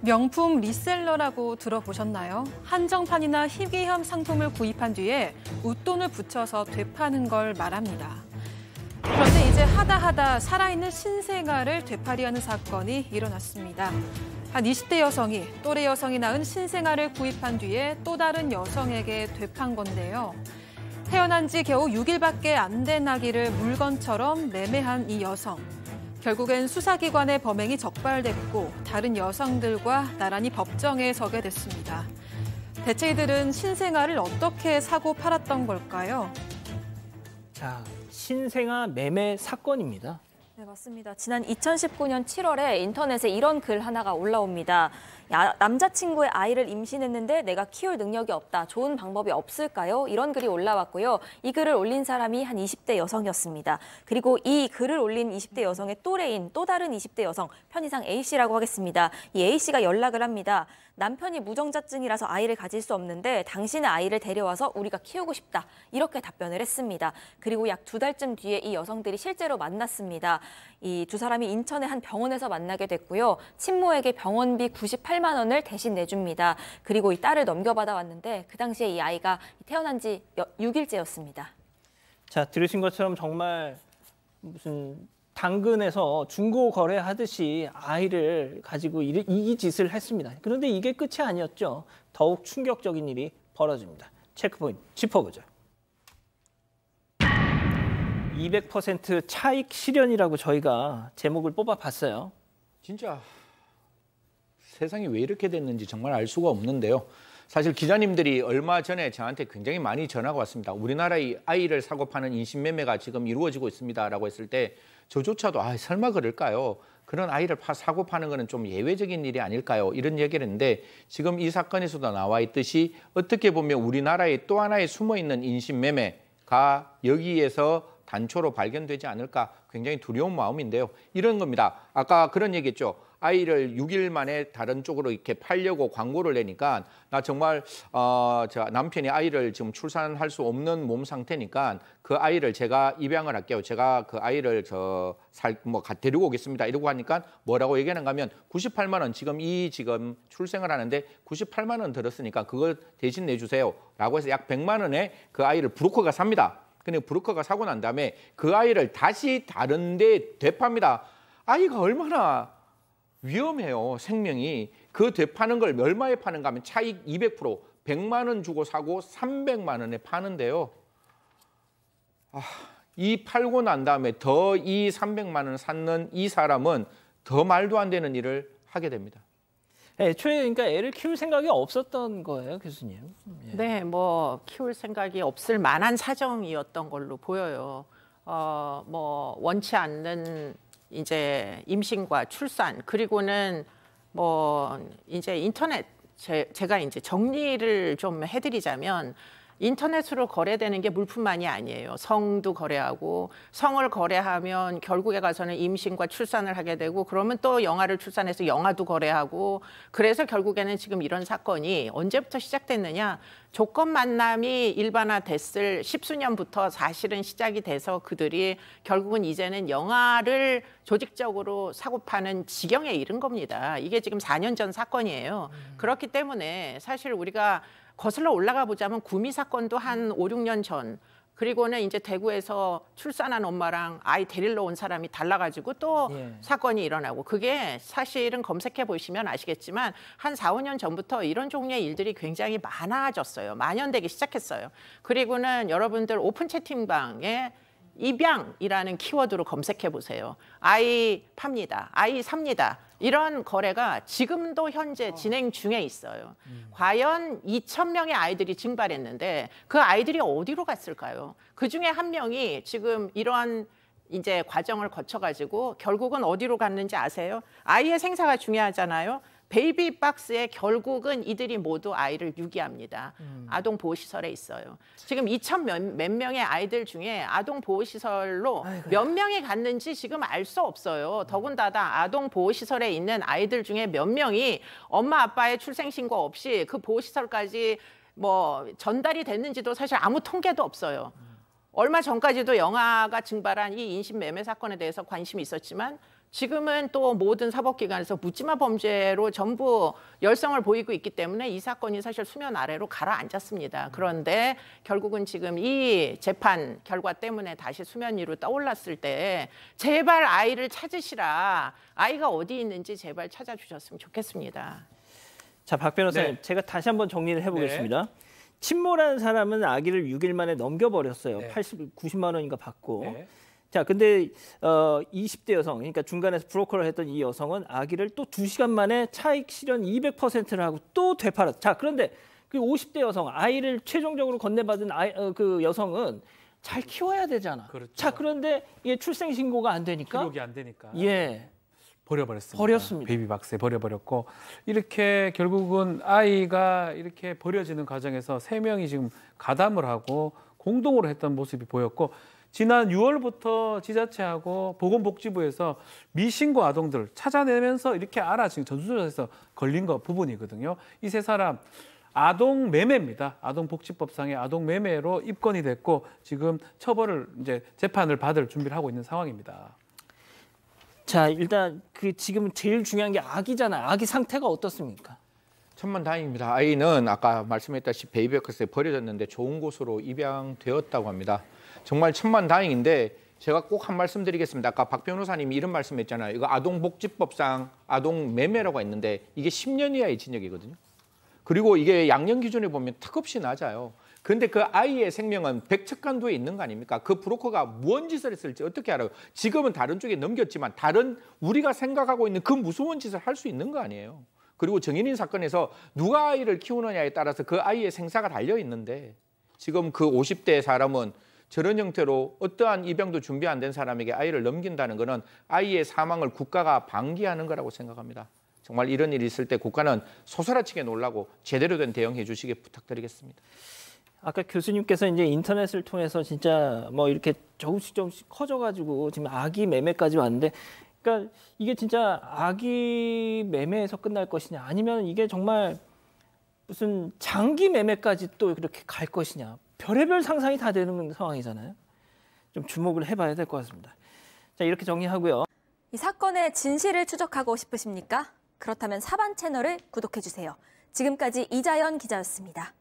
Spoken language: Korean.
명품 리셀러라고 들어보셨나요? 한정판이나 희귀형 상품을 구입한 뒤에 웃돈을 붙여서 되파는 걸 말합니다. 그런데 이제 하다 하다 살아있는 신생아를 되팔이하는 사건이 일어났습니다. 한 20대 여성이 또래 여성이 낳은 신생아를 구입한 뒤에 또 다른 여성에게 되판 건데요. 태어난 지 겨우 6일밖에 안 된 아기를 물건처럼 매매한 이 여성. 결국엔 수사기관의 범행이 적발됐고 다른 여성들과 나란히 법정에 서게 됐습니다. 대체 이들은 신생아를 어떻게 사고 팔았던 걸까요? 자, 신생아 매매 사건입니다. 네, 맞습니다. 지난 2019년 7월에 인터넷에 이런 글 하나가 올라옵니다. 야, 남자친구의 아이를 임신했는데 내가 키울 능력이 없다. 좋은 방법이 없을까요? 이런 글이 올라왔고요. 이 글을 올린 사람이 한 20대 여성이었습니다. 그리고 이 글을 올린 20대 여성의 또래인 또 다른 20대 여성, 편의상 A씨라고 하겠습니다. 이 A씨가 연락을 합니다. 남편이 무정자증이라서 아이를 가질 수 없는데 당신의 아이를 데려와서 우리가 키우고 싶다. 이렇게 답변을 했습니다. 그리고 약 두 달쯤 뒤에 이 여성들이 실제로 만났습니다. 이두 사람이 인천의 한 병원에서 만나게 됐고요. 친모에게 병원비 98만 원을 대신 내줍니다. 그리고 이 딸을 넘겨받아 왔는데 그 당시에 이 아이가 태어난 지 6일째였습니다. 자, 들으신 것처럼 정말 무슨 당근에서 중고 거래하듯이 아이를 가지고 이, 이 짓을 했습니다. 그런데 이게 끝이 아니었죠. 더욱 충격적인 일이 벌어집니다. 체크포인트 짚어보죠. 200% 차익 실현이라고 저희가 제목을 뽑아봤어요. 진짜 세상이 왜 이렇게 됐는지 정말 알 수가 없는데요. 사실 기자님들이 얼마 전에 저한테 굉장히 많이 전화가 왔습니다. 우리나라의 아이를 사고 파는 인신매매가 지금 이루어지고 있습니다라고 했을 때 저조차도 아 설마 그럴까요? 그런 아이를 파, 사고 파는 것은 좀 예외적인 일이 아닐까요? 이런 얘기를 했는데 지금 이 사건에서도 나와 있듯이 어떻게 보면 우리나라의 또 하나의 숨어 있는 인신매매가 여기에서 단초로 발견되지 않을까 굉장히 두려운 마음인데요. 이런 겁니다. 아까 그런 얘기했죠. 아이를 6일 만에 다른 쪽으로 이렇게 팔려고 광고를 내니까 나 정말 어, 저 남편이 아이를 지금 출산할 수 없는 몸 상태니까 그 아이를 제가 입양을 할게요. 제가 그 아이를 저 살뭐 데리고 오겠습니다. 이러고 하니까 뭐라고 얘기하는가 하면 98만 원 지금 이 지금 출생을 하는데 98만 원 들었으니까 그걸 대신 내 주세요라고 해서 약 100만 원에 그 아이를 브로커가 삽니다. 근데 브루커가 사고 난 다음에 그 아이를 다시 다른 데 되팝니다. 아이가 얼마나 위험해요, 생명이. 그 되파는 걸 얼마에 파는가 하면 차익 200%, 100만 원 주고 사고 300만 원에 파는데요. 아, 이 팔고 난 다음에 더이 300만 원 샀는 이 사람은 더 말도 안 되는 일을 하게 됩니다. 애초에 예, 그러니까 애를 키울 생각이 없었던 거예요, 교수님? 예. 네, 뭐 키울 생각이 없을 만한 사정이었던 걸로 보여요. 어, 뭐 원치 않는 이제 임신과 출산 그리고는 뭐 이제 인터넷 제, 제가 이제 정리를 좀 해드리자면 인터넷으로 거래되는 게 물품만이 아니에요. 성도 거래하고 성을 거래하면 결국에 가서는 임신과 출산을 하게 되고 그러면 또영화를 출산해서 영화도 거래하고 그래서 결국에는 지금 이런 사건이 언제부터 시작됐느냐 조건 만남이 일반화됐을 십수년부터 사실은 시작이 돼서 그들이 결국은 이제는 영화를 조직적으로 사고파는 지경에 이른 겁니다. 이게 지금 4년 전 사건이에요. 음. 그렇기 때문에 사실 우리가 거슬러 올라가 보자면 구미 사건도 한 5, 음. 6년 전 그리고는 이제 대구에서 출산한 엄마랑 아이 데리러 온 사람이 달라가지고 또 예. 사건이 일어나고 그게 사실은 검색해 보시면 아시겠지만 한 4, 5년 전부터 이런 종류의 일들이 굉장히 많아졌어요. 만연되기 시작했어요. 그리고는 여러분들 오픈 채팅방에 입양이라는 키워드로 검색해 보세요. 아이 팝니다. 아이 삽니다. 이런 거래가 지금도 현재 어. 진행 중에 있어요. 음. 과연 2천 명의 아이들이 증발했는데 그 아이들이 어디로 갔을까요? 그 중에 한 명이 지금 이러한 이제 과정을 거쳐가지고 결국은 어디로 갔는지 아세요? 아이의 생사가 중요하잖아요. 베이비 박스에 결국은 이들이 모두 아이를 유기합니다. 음. 아동 보호 시설에 있어요. 지금 2천 몇, 몇 명의 아이들 중에 아동 보호 시설로 몇 명이 갔는지 지금 알 수 없어요. 음. 더군다나 아동 보호 시설에 있는 아이들 중에 몇 명이 엄마 아빠의 출생 신고 없이 그 보호 시설까지 뭐 전달이 됐는지도 사실 아무 통계도 없어요. 음. 얼마 전까지도 영화가 증발한 이 인신매매 사건에 대해서 관심이 있었지만 지금은 또 모든 사법기관에서 묻지마 범죄로 전부 열성을 보이고 있기 때문에 이 사건이 사실 수면 아래로 가라앉았습니다. 그런데 결국은 지금 이 재판 결과 때문에 다시 수면 위로 떠올랐을 때 제발 아이를 찾으시라. 아이가 어디 있는지 제발 찾아주셨으면 좋겠습니다. 자, 박 변호사님, 네. 제가 다시 한번 정리를 해보겠습니다. 네. 침몰한 사람은 아기를 6일 만에 넘겨버렸어요. 네. 80, 90만 원인가 받고. 네. 자, 근데 어 20대 여성, 그러니까 중간에서 브로커를 했던 이 여성은 아기를 또 두시간 만에 차익 실현 200%를 하고 또 되팔았. 자, 그런데 그 50대 여성, 아이를 최종적으로 건네받은 아이, 어, 그 여성은 잘 키워야 되잖아. 그렇죠. 자, 그런데 이게 출생 신고가 안 되니까 기록이 안 되니까. 예. 버려버렸습니다. 버렸습니다. 베이비박스에 버려버렸고 이렇게 결국은 아이가 이렇게 버려지는 과정에서 세 명이 지금 가담을 하고 공동으로 했던 모습이 보였고 지난 6월부터 지자체하고 보건복지부에서 미신고 아동들 찾아내면서 이렇게 알아 지금 전수조사에서 걸린 거 부분이거든요. 이 세 사람 아동 매매입니다. 아동복지법상의 아동 매매로 입건이 됐고 지금 처벌을 이제 재판을 받을 준비를 하고 있는 상황입니다. 자 일단 그 지금 제일 중요한 게 아기잖아요. 아기 상태가 어떻습니까? 천만 다행입니다. 아이는 아까 말씀했다시피 베이비워크스에 버려졌는데 좋은 곳으로 입양되었다고 합니다. 정말 천만 다행인데 제가 꼭 한 말씀 드리겠습니다. 아까 박 변호사님이 이런 말씀했잖아요. 이거 아동복지법상 아동 매매라고 했는데 이게 10년 이하의 징역이거든요. 그리고 이게 양년 기준에 보면 턱없이 낮아요. 근데 그 아이의 생명은 백척간도에 있는 거 아닙니까? 그 브로커가 무언 짓을 했을지 어떻게 알아요? 지금은 다른 쪽에 넘겼지만 다른 우리가 생각하고 있는 그 무서운 짓을 할 수 있는 거 아니에요. 그리고 정인인 사건에서 누가 아이를 키우느냐에 따라서 그 아이의 생사가 달려 있는데 지금 그 50대 사람은 저런 형태로 어떠한 입양도 준비 안 된 사람에게 아이를 넘긴다는 것은 아이의 사망을 국가가 방기하는 거라고 생각합니다. 정말 이런 일이 있을 때 국가는 소사라치게 놀라고 제대로 된 대응해 주시길 부탁드리겠습니다. 아까 교수님께서 이제 인터넷을 통해서 진짜 뭐 이렇게 조금씩 조금씩 커져가지고 지금 아기 매매까지 왔는데 그러니까 이게 진짜 아기 매매에서 끝날 것이냐 아니면 이게 정말 무슨 장기 매매까지 또 그렇게 갈 것이냐 별의별 상상이 다 되는 상황이잖아요. 좀 주목을 해봐야 될 것 같습니다. 자 이렇게 정리하고요. 이 사건의 진실을 추적하고 싶으십니까? 그렇다면 사반 채널을 구독해주세요. 지금까지 이자연 기자였습니다.